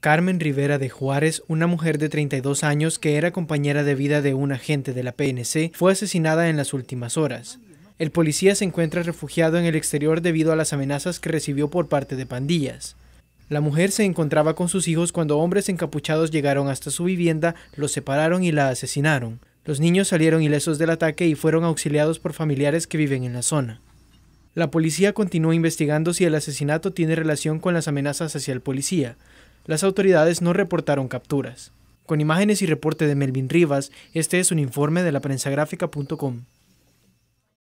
Carmen Rivera de Juárez, una mujer de 32 años que era compañera de vida de un agente de la PNC, fue asesinada en las últimas horas. El policía se encuentra refugiado en el exterior debido a las amenazas que recibió por parte de pandillas. La mujer se encontraba con sus hijos cuando hombres encapuchados llegaron hasta su vivienda, los separaron y la asesinaron. Los niños salieron ilesos del ataque y fueron auxiliados por familiares que viven en la zona. La policía continúa investigando si el asesinato tiene relación con las amenazas hacia el policía las autoridades no reportaron capturas. Con imágenes y reporte de Melvin Rivas, este es un informe de la